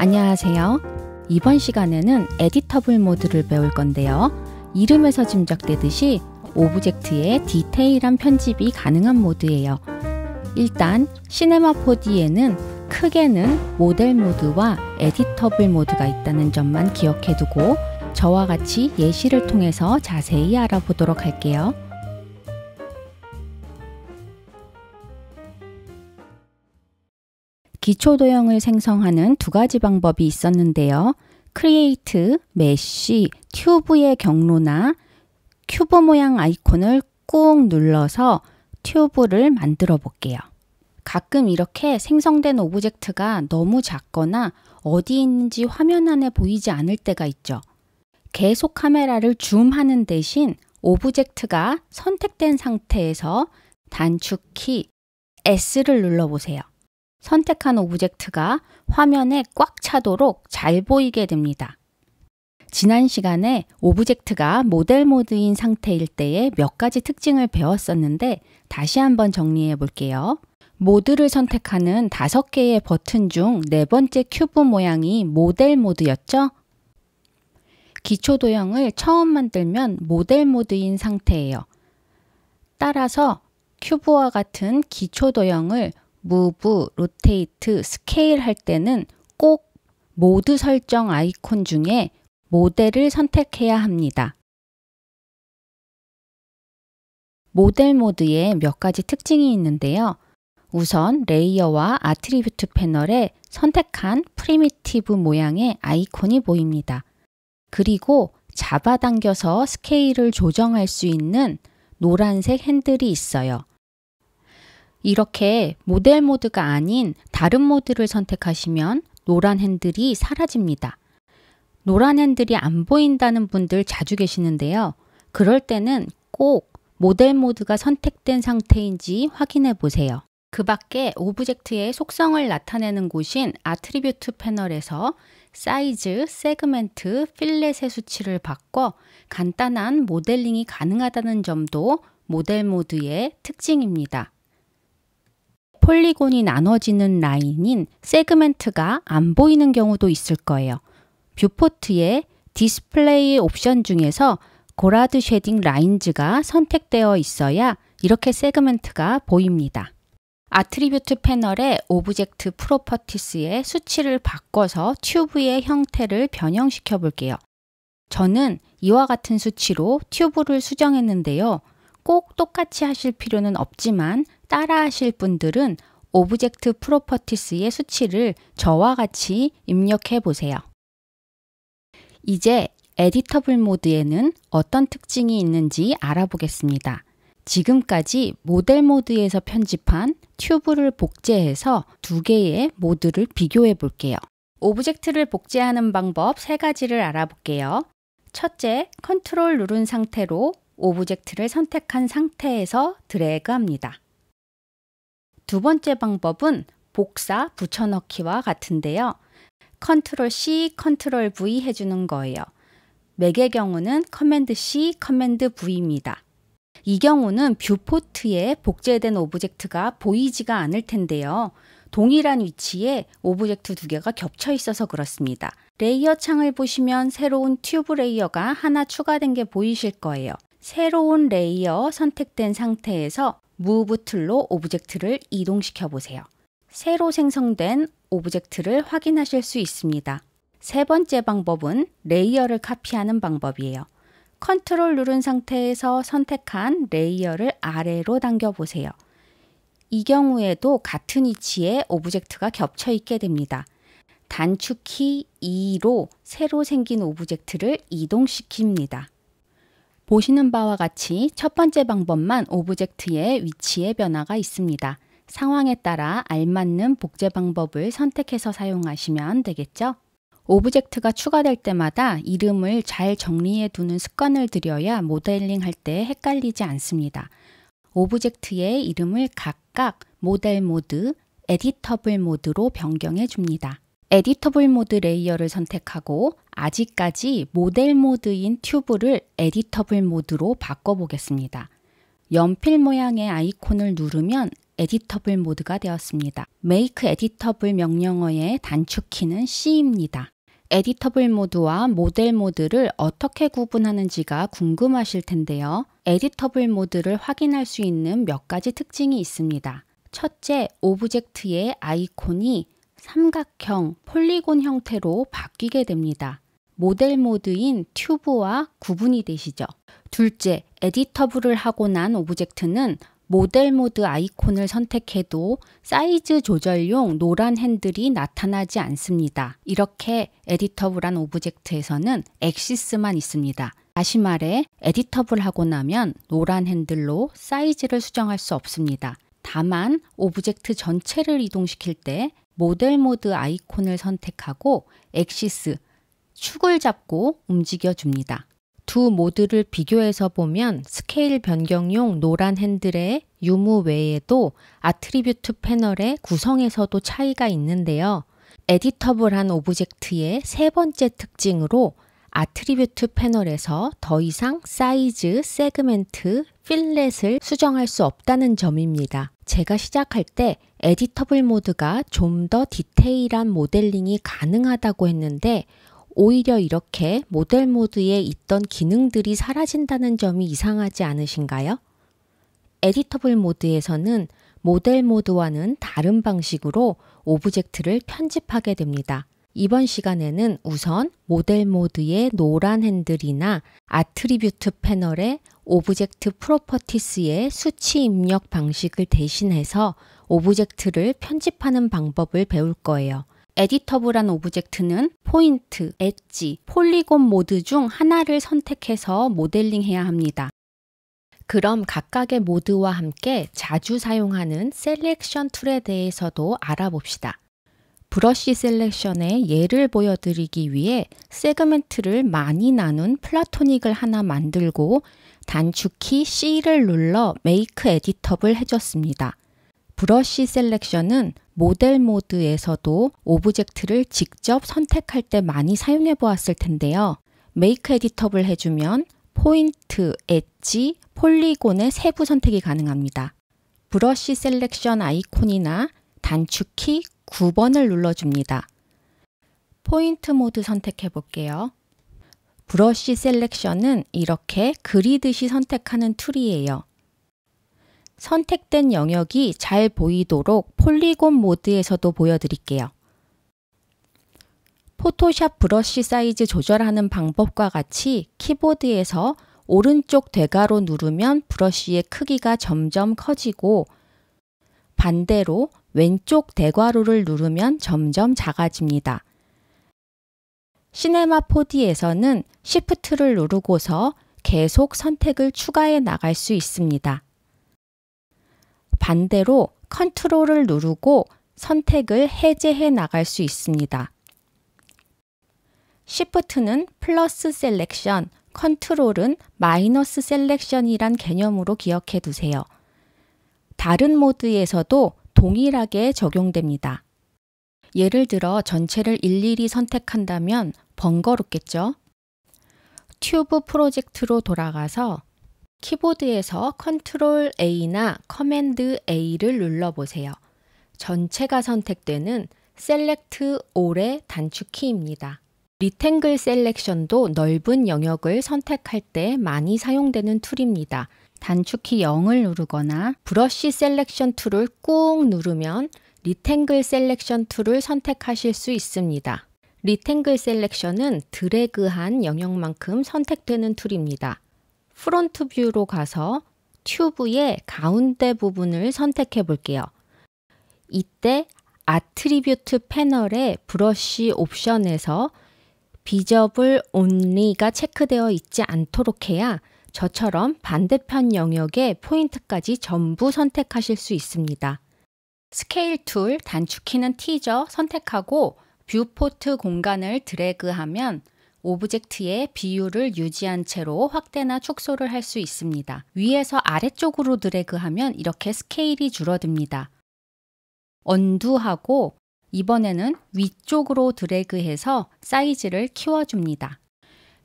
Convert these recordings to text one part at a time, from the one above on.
안녕하세요. 이번 시간에는 에디터블 모드를 배울 건데요. 이름에서 짐작되듯이 오브젝트의 디테일한 편집이 가능한 모드예요. 일단 시네마 4D에는 크게는 모델 모드와 에디터블 모드가 있다는 점만 기억해두고 저와 같이 예시를 통해서 자세히 알아보도록 할게요. 기초도형을 생성하는 두 가지 방법이 있었는데요. 크리에이트, 메쉬, 튜브의 경로나 큐브 모양 아이콘을 꾹 눌러서 튜브를 만들어 볼게요. 가끔 이렇게 생성된 오브젝트가 너무 작거나 어디 있는지 화면 안에 보이지 않을 때가 있죠. 계속 카메라를 줌하는 대신 오브젝트가 선택된 상태에서 단축키 S를 눌러보세요. 선택한 오브젝트가 화면에 꽉 차도록 잘 보이게 됩니다. 지난 시간에 오브젝트가 모델 모드인 상태일 때의 몇 가지 특징을 배웠었는데 다시 한번 정리해 볼게요. 모드를 선택하는 다섯 개의 버튼 중 네 번째 큐브 모양이 모델 모드였죠? 기초 도형을 처음 만들면 모델 모드인 상태예요. 따라서 큐브와 같은 기초 도형을 무브, 로테이트, 스케일 할 때는 꼭 모드 설정 아이콘 중에 모델을 선택해야 합니다. 모델 모드에 몇 가지 특징이 있는데요. 우선 레이어와 아트리뷰트 패널에 선택한 프리미티브 모양의 아이콘이 보입니다. 그리고 잡아당겨서 스케일을 조정할 수 있는 노란색 핸들이 있어요. 이렇게 모델 모드가 아닌 다른 모드를 선택하시면 노란 핸들이 사라집니다. 노란 핸들이 안 보인다는 분들 자주 계시는데요. 그럴 때는 꼭 모델 모드가 선택된 상태인지 확인해 보세요. 그 밖에 오브젝트의 속성을 나타내는 곳인 아트리뷰트 패널에서 사이즈, 세그멘트, 필렛의 수치를 바꿔 간단한 모델링이 가능하다는 점도 모델 모드의 특징입니다. 폴리곤이 나눠지는 라인인 세그멘트가 안 보이는 경우도 있을 거예요. 뷰포트의 디스플레이 옵션 중에서 고라드 쉐딩 라인즈가 선택되어 있어야 이렇게 세그멘트가 보입니다. 아트리뷰트 패널의 오브젝트 프로퍼티스의 수치를 바꿔서 튜브의 형태를 변형시켜 볼게요. 저는 이와 같은 수치로 튜브를 수정했는데요. 꼭 똑같이 하실 필요는 없지만 따라 하실 분들은 오브젝트 프로퍼티스의 수치를 저와 같이 입력해 보세요. 이제 에디터블 모드에는 어떤 특징이 있는지 알아보겠습니다. 지금까지 모델 모드에서 편집한 튜브를 복제해서 두 개의 모드를 비교해 볼게요. 오브젝트를 복제하는 방법 세 가지를 알아볼게요. 첫째, 컨트롤 누른 상태로 오브젝트를 선택한 상태에서 드래그합니다. 두 번째 방법은 복사 붙여넣기와 같은데요. 컨트롤 C, 컨트롤 V 해주는 거예요. 맥의 경우는 커맨드 C, 커맨드 V입니다. 이 경우는 뷰포트에 복제된 오브젝트가 보이지가 않을 텐데요. 동일한 위치에 오브젝트 두 개가 겹쳐 있어서 그렇습니다. 레이어 창을 보시면 새로운 튜브 레이어가 하나 추가된 게 보이실 거예요. 새로운 레이어 선택된 상태에서 move 툴로 오브젝트를 이동시켜 보세요. 새로 생성된 오브젝트를 확인하실 수 있습니다. 세 번째 방법은 레이어를 카피하는 방법이에요. 컨트롤 누른 상태에서 선택한 레이어를 아래로 당겨 보세요. 이 경우에도 같은 위치에 오브젝트가 겹쳐 있게 됩니다. 단축키 2로 새로 생긴 오브젝트를 이동시킵니다. 보시는 바와 같이 첫 번째 방법만 오브젝트의 위치에 변화가 있습니다. 상황에 따라 알맞는 복제 방법을 선택해서 사용하시면 되겠죠? 오브젝트가 추가될 때마다 이름을 잘 정리해 두는 습관을 들여야 모델링 할 때 헷갈리지 않습니다. 오브젝트의 이름을 각각 모델 모드, 에디터블 모드로 변경해 줍니다. 에디터블 모드 레이어를 선택하고 아직까지 모델 모드인 튜브를 에디터블 모드로 바꿔보겠습니다. 연필 모양의 아이콘을 누르면 에디터블 모드가 되었습니다. 메이크 에디터블 명령어의 단축키는 C입니다. 에디터블 모드와 모델 모드를 어떻게 구분하는지가 궁금하실 텐데요. 에디터블 모드를 확인할 수 있는 몇 가지 특징이 있습니다. 첫째, 오브젝트의 아이콘이 삼각형, 폴리곤 형태로 바뀌게 됩니다. 모델 모드인 튜브와 구분이 되시죠. 둘째, 에디터블을 하고 난 오브젝트는 모델 모드 아이콘을 선택해도 사이즈 조절용 노란 핸들이 나타나지 않습니다. 이렇게 에디터블한 오브젝트에서는 엑시스만 있습니다. 다시 말해 에디터블 하고 나면 노란 핸들로 사이즈를 수정할 수 없습니다. 다만 오브젝트 전체를 이동시킬 때 모델 모드 아이콘을 선택하고 엑시스, 축을 잡고 움직여 줍니다. 두 모드를 비교해서 보면 스케일 변경용 노란 핸들의 유무 외에도 아트리뷰트 패널의 구성에서도 차이가 있는데요. 에디터블한 오브젝트의 세 번째 특징으로 아트리뷰트 패널에서 더 이상 사이즈, 세그멘트, 필렛을 수정할 수 없다는 점입니다. 제가 시작할 때 에디터블 모드가 좀 더 디테일한 모델링이 가능하다고 했는데 오히려 이렇게 모델 모드에 있던 기능들이 사라진다는 점이 이상하지 않으신가요? 에디터블 모드에서는 모델 모드와는 다른 방식으로 오브젝트를 편집하게 됩니다. 이번 시간에는 우선 모델 모드의 노란 핸들이나 아트리뷰트 패널의 오브젝트 프로퍼티스의 수치 입력 방식을 대신해서 오브젝트를 편집하는 방법을 배울 거예요. 에디터블한 오브젝트는 포인트, 엣지, 폴리곤 모드 중 하나를 선택해서 모델링해야 합니다. 그럼 각각의 모드와 함께 자주 사용하는 셀렉션 툴에 대해서도 알아봅시다. 브러쉬 셀렉션의 예를 보여드리기 위해 세그멘트를 많이 나눈 플라토닉을 하나 만들고 단축키 C를 눌러 메이크 에디터블 해줬습니다. 브러쉬 셀렉션은 모델 모드에서도 오브젝트를 직접 선택할 때 많이 사용해 보았을 텐데요. 메이크 에디터블 해주면 포인트, 엣지, 폴리곤의 세부 선택이 가능합니다. 브러쉬 셀렉션 아이콘이나 단축키 9번을 눌러줍니다. 포인트 모드 선택해 볼게요. 브러쉬 셀렉션은 이렇게 그리듯이 선택하는 툴이에요. 선택된 영역이 잘 보이도록 폴리곤 모드에서도 보여드릴게요. 포토샵 브러쉬 사이즈 조절하는 방법과 같이 키보드에서 오른쪽 대괄로 누르면 브러쉬의 크기가 점점 커지고 반대로 왼쪽 대괄호를 누르면 점점 작아집니다. 시네마 4D에서는 s h i f t 를 누르고서 계속 선택을 추가해 나갈 수 있습니다. 반대로 c t r l 을 누르고 선택을 해제해 나갈 수 있습니다. s h i f t 는 플러스 셀렉션, c t r l 은 마이너스 셀렉션이란 개념으로 기억해 두세요. 다른 모드에서도 동일하게 적용됩니다. 예를 들어 전체를 일일이 선택한다면 번거롭겠죠? 튜브 프로젝트로 돌아가서 키보드에서 컨트롤 A나 커맨드 A를 눌러보세요. 전체가 선택되는 셀렉트 올의 단축키입니다. 리탱글 셀렉션도 넓은 영역을 선택할 때 많이 사용되는 툴입니다. 단축키 0을 누르거나 브러쉬 셀렉션 툴을 꾹 누르면 리탱글 셀렉션 툴을 선택하실 수 있습니다. 리탱글 셀렉션은 드래그한 영역만큼 선택되는 툴입니다. 프론트 뷰로 가서 튜브의 가운데 부분을 선택해 볼게요. 이때 아트리뷰트 패널의 브러쉬 옵션에서 비저블 온리가 체크되어 있지 않도록 해야 저처럼 반대편 영역의 포인트까지 전부 선택하실 수 있습니다. 스케일 툴 단축키는 티저 선택하고 뷰포트 공간을 드래그하면 오브젝트의 비율을 유지한 채로 확대나 축소를 할 수 있습니다. 위에서 아래쪽으로 드래그하면 이렇게 스케일이 줄어듭니다. 언두하고 이번에는 위쪽으로 드래그해서 사이즈를 키워줍니다.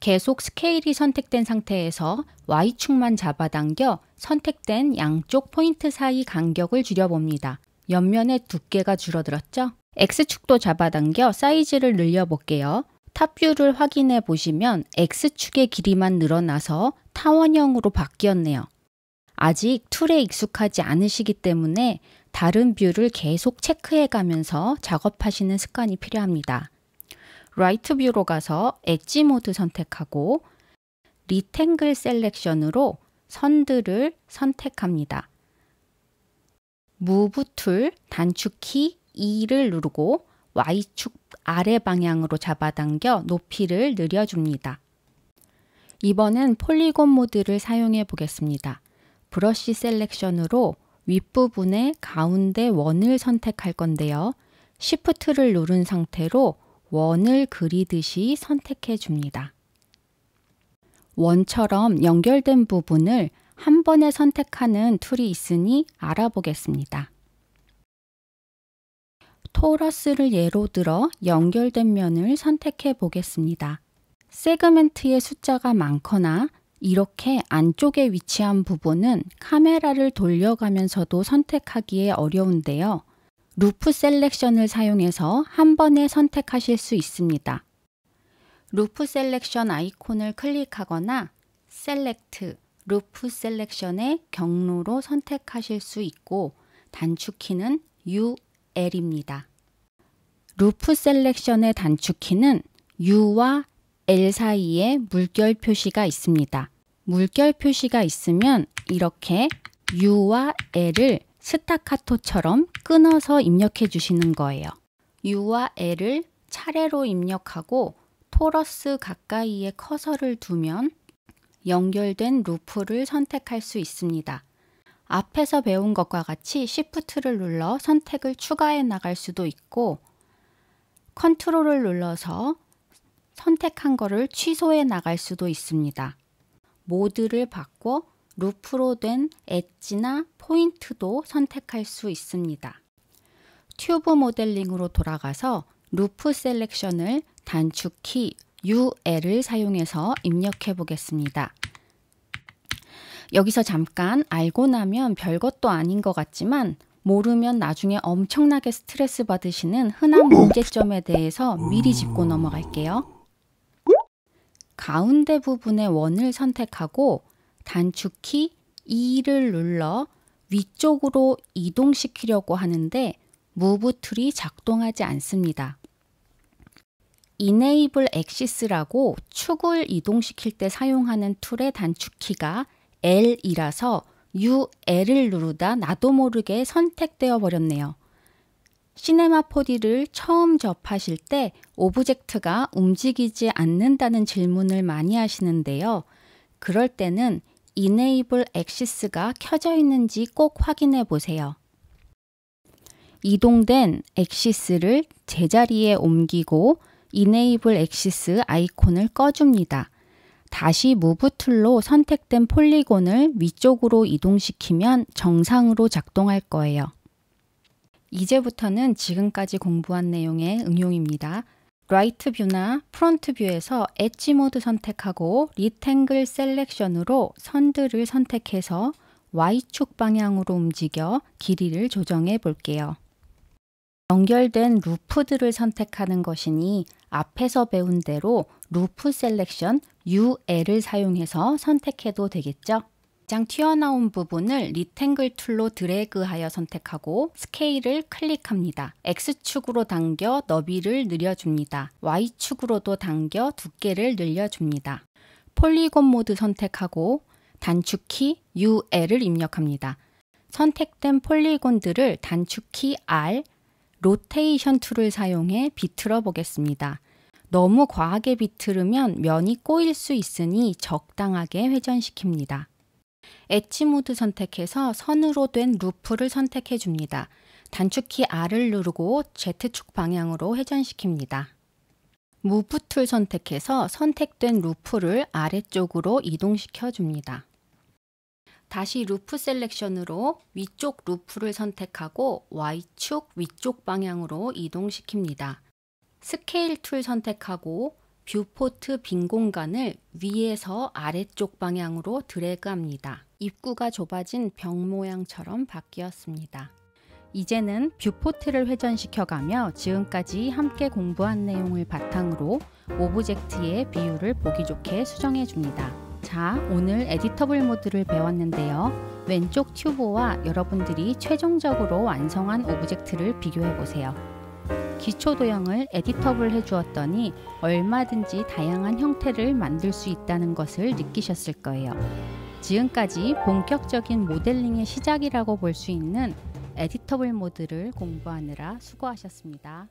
계속 스케일이 선택된 상태에서 Y축만 잡아당겨 선택된 양쪽 포인트 사이 간격을 줄여봅니다. 옆면의 두께가 줄어들었죠? X축도 잡아당겨 사이즈를 늘려볼게요. 탑뷰를 확인해 보시면 X축의 길이만 늘어나서 타원형으로 바뀌었네요. 아직 툴에 익숙하지 않으시기 때문에 다른 뷰를 계속 체크해 가면서 작업하시는 습관이 필요합니다. 라이트 뷰로 가서 엣지 모드 선택하고 리탱글 셀렉션으로 선들을 선택합니다. 무브 툴 단축키 2를 누르고 Y축 아래 방향으로 잡아당겨 높이를 늘려줍니다. 이번엔 폴리곤 모드를 사용해 보겠습니다. 브러쉬 셀렉션으로 윗부분의 가운데 원을 선택할 건데요. Shift를 누른 상태로 원을 그리듯이 선택해 줍니다. 원처럼 연결된 부분을 한 번에 선택하는 툴이 있으니 알아보겠습니다. 토러스를 예로 들어 연결된 면을 선택해 보겠습니다. 세그멘트의 숫자가 많거나 이렇게 안쪽에 위치한 부분은 카메라를 돌려가면서도 선택하기에 어려운데요. 루프 셀렉션을 사용해서 한 번에 선택하실 수 있습니다. 루프 셀렉션 아이콘을 클릭하거나 셀렉트, 루프 셀렉션의 경로로 선택하실 수 있고 단축키는 UL입니다. 루프 셀렉션의 단축키는 U와 L 사이에 물결 표시가 있습니다. 물결 표시가 있으면 이렇게 U와 L을 스타카토처럼 끊어서 입력해 주시는 거예요. U와 L을 차례로 입력하고 토러스 가까이에 커서를 두면 연결된 루프를 선택할 수 있습니다. 앞에서 배운 것과 같이 Shift를 눌러 선택을 추가해 나갈 수도 있고 c t r l 을 눌러서 선택한 거를 취소해 나갈 수도 있습니다. 모드를 바꿔 루프로 된 엣지나 포인트도 선택할 수 있습니다. 튜브 모델링으로 돌아가서 루프 셀렉션을 단축키 UL을 사용해서 입력해 보겠습니다. 여기서 잠깐 알고 나면 별것도 아닌 것 같지만 모르면 나중에 엄청나게 스트레스 받으시는 흔한 어? 문제점에 대해서 미리 짚고 어. 넘어갈게요. 가운데 부분의 원을 선택하고 단축키 e 를 눌러 위쪽으로 이동시키려고 하는데 무브 툴이 작동하지 않습니다. Enable Axis라고 축을 이동시킬 때 사용하는 툴의 단축키가 L이라서 UL을 누르다 나도 모르게 선택되어 버렸네요. 시네마 4D를 처음 접하실 때 오브젝트가 움직이지 않는다는 질문을 많이 하시는데요. 그럴 때는 Enable a c c s 가 켜져 있는지 꼭 확인해 보세요. 이동된 액시스를 제자리에 옮기고 Enable a c c s 아이콘을 꺼줍니다. 다시 무브 툴로 선택된 폴리곤을 위쪽으로 이동시키면 정상으로 작동할 거예요. 이제부터는 지금까지 공부한 내용의 응용입니다. 라이트 뷰나 프론트 뷰에서 엣지 모드 선택하고 리탱글 셀렉션으로 선들을 선택해서 Y축 방향으로 움직여 길이를 조정해 볼게요. 연결된 루프들을 선택하는 것이니 앞에서 배운 대로 루프 셀렉션 UL을 사용해서 선택해도 되겠죠? 가장 튀어나온 부분을 리탱글 툴로 드래그하여 선택하고 스케일을 클릭합니다. X축으로 당겨 너비를 늘려줍니다. Y축으로도 당겨 두께를 늘려줍니다. 폴리곤 모드 선택하고 단축키 UL을 입력합니다. 선택된 폴리곤들을 단축키 R, 로테이션 툴을 사용해 비틀어 보겠습니다. 너무 과하게 비틀으면 면이 꼬일 수 있으니 적당하게 회전시킵니다. 엣지 모드 선택해서 선으로 된 루프를 선택해 줍니다. 단축키 R을 누르고 Z축 방향으로 회전시킵니다. 무브 툴 선택해서 선택된 루프를 아래쪽으로 이동시켜 줍니다. 다시 루프 셀렉션으로 위쪽 루프를 선택하고 Y축 위쪽 방향으로 이동시킵니다. 스케일 툴 선택하고 뷰포트 빈 공간을 위에서 아래쪽 방향으로 드래그합니다. 입구가 좁아진 병 모양처럼 바뀌었습니다. 이제는 뷰포트를 회전시켜가며 지금까지 함께 공부한 내용을 바탕으로 오브젝트의 비율을 보기 좋게 수정해줍니다. 자, 오늘 에디터블 모드를 배웠는데요. 왼쪽 튜브와 여러분들이 최종적으로 완성한 오브젝트를 비교해보세요. 기초 도형을 에디터블 해주었더니 얼마든지 다양한 형태를 만들 수 있다는 것을 느끼셨을 거예요. 지금까지 본격적인 모델링의 시작이라고 볼 수 있는 에디터블 모드를 공부하느라 수고하셨습니다.